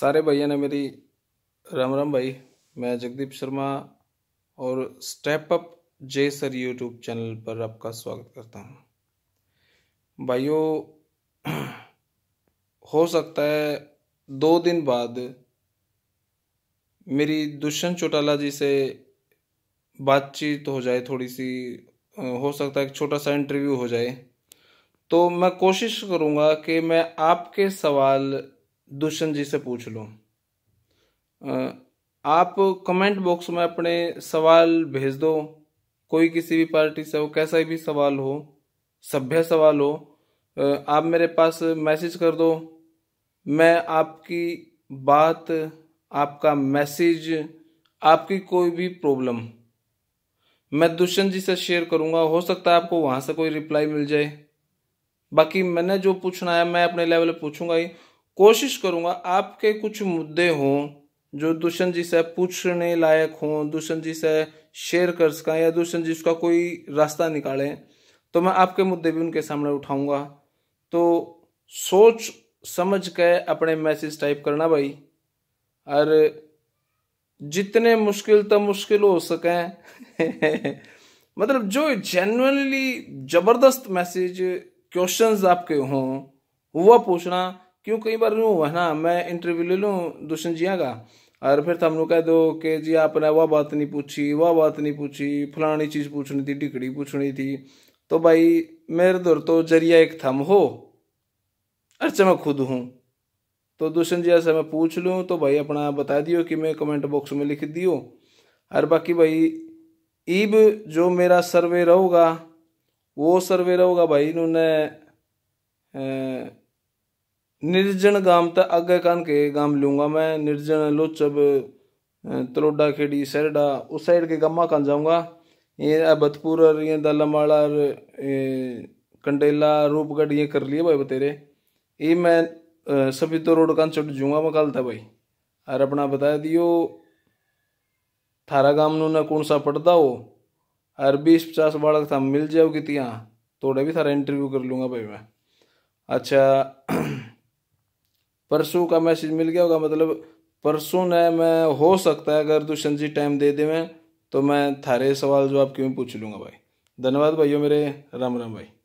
सारे भैया ने मेरी राम राम भाई मैं जगदीप शर्मा और step up Jai sir YouTube channel पर आपका स्वागत करता हूँ भाइयों हो सकता है दो दिन बाद मेरी दुष्यंत चौटाला जी से बातचीत हो जाए थोड़ी सी हो सकता है एक छोटा सा इंटरव्यू हो जाए तो मैं कोशिश करूँगा कि मैं आपके सवाल दुष्यंत जी से पूछ लो आप कमेंट बॉक्स में अपने सवाल भेज दो कोई किसी भी पार्टी से हो कैसा भी सवाल हो सभ्य सवाल हो आप मेरे पास मैसेज कर दो मैं आपकी बात आपका मैसेज आपकी कोई भी प्रॉब्लम मैं दुष्यंत जी से शेयर करूंगा हो सकता है आपको वहां से कोई रिप्लाई मिल जाए बाकी मैंने जो पूछना है मैं अपने लेवल पूछूंगा ही कोशिश करूँगा आपके कुछ मुद्दे हों जो दुष्यंत जी से पूछने लायक हों दुष्यंत जी से शेयर कर सकें या दुष्यंत जी उसका कोई रास्ता निकालें तो मैं आपके मुद्दे भी उनके सामने उठाऊंगा तो सोच समझ के अपने मैसेज टाइप करना भाई और जितने मुश्किल तो मुश्किल हो सके मतलब जो जेनुअनली ज़बरदस्त मैसेज क्वेश्चंस आपके हों वह पूछना क्यों कई बार यूँ है ना मैं इंटरव्यू ले लूँ दुष्यंत जिया का और फिर तुम तो लोग कह दो कि जी आपने वह बात नहीं पूछी वह बात नहीं पूछी फलानी चीज़ पूछनी थी टिकड़ी पूछनी थी तो भाई मेरे दौर तो जरिया एक थम हो अच्छा मैं खुद हूँ तो दुष्यंत जी से मैं पूछ लूँ तो भाई अपना बता दियो कि मैं कमेंट बॉक्स में लिख दियो और बाकी भाई ईब जो मेरा सर्वे रहूगा वो सर्वे रहूगा भाई इन्होंने निर्जन गांव तक आगे कान के गांव लूंगा मैं निर्जन लोचब तलोडा खेड़ी सरडा उस साइड के गामा कान जाऊंगा ये भतपुर और ये दालामाड़ा कंडेला रूपगढ़ ये कर लिए भाई बतेरे ये मैं सभी तो रोड कान चढ़ जूंगा मैं कल था भाई और अपना बता दियो थारा गांव ना कौन सा पढ़ता हो और बीस पचास बालक था मिल जाओ कितियाँ थोड़ा भी थारा इंटरव्यू कर लूंगा भाई मैं अच्छा परसों का मैसेज मिल गया होगा मतलब परसों ने मैं हो सकता है अगर दुष्यंत जी टाइम दे दे मैं तो मैं थारे सवाल जवाब क्यों पूछ लूँगा भाई धन्यवाद भाइयों मेरे राम राम भाई